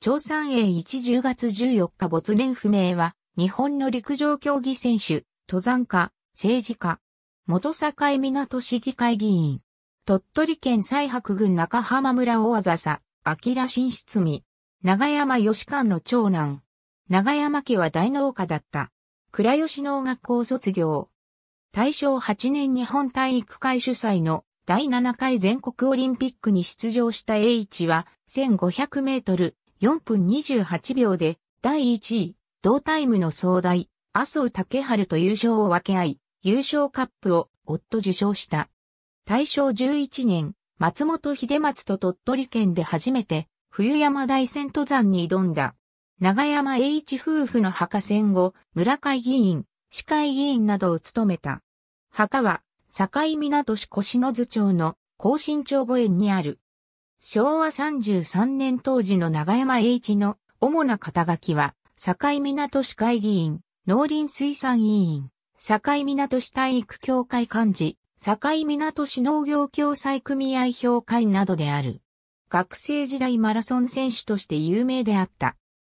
朝鮮英1 10月14日没年不明は、日本の陸上競技選手、登山家、政治家、元境港市議会議員、鳥取県西白郡中浜村大技明新室美、長山義官の長男、長山家は大農家だった。倉吉農学校卒業。大正8年日本体育会主催の第7回全国オリンピックに出場した栄一は1500メートル4分28秒で、第1位、同タイムの総大、麻生竹春と優勝を分け合い、優勝カップを夫受賞した。大正11年、松本秀松と鳥取県で初めて、冬山大戦登山に挑んだ。長山栄一夫婦の墓戦後、村会議員、市会議員などを務めた。墓は、境港市越野津町の高新町御苑にある昭和33年当時の長山栄一の主な肩書きは、境港市会議員、農林水産委員、境港市体育協会幹事、境港市農業協済組合協会などである。学生時代マラソン選手として有名であった。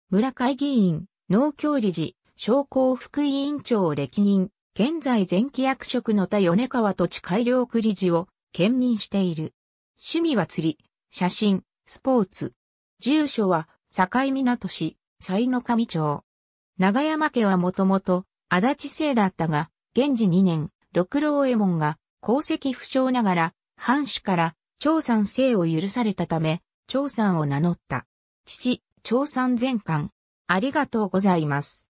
村会議員、農協理事、商工副委員長を歴任、現在前期役職の田米川土地改良区理事を兼任している。趣味は釣り、写真、スポーツ。住所は、境港市、西の上町。長山家はもともと、足立姓だったが、現時2年、六郎右衛門が、功績不詳ながら、藩主から、長さん姓を許されたため、長さんを名乗った。父、長さん全館。ありがとうございます。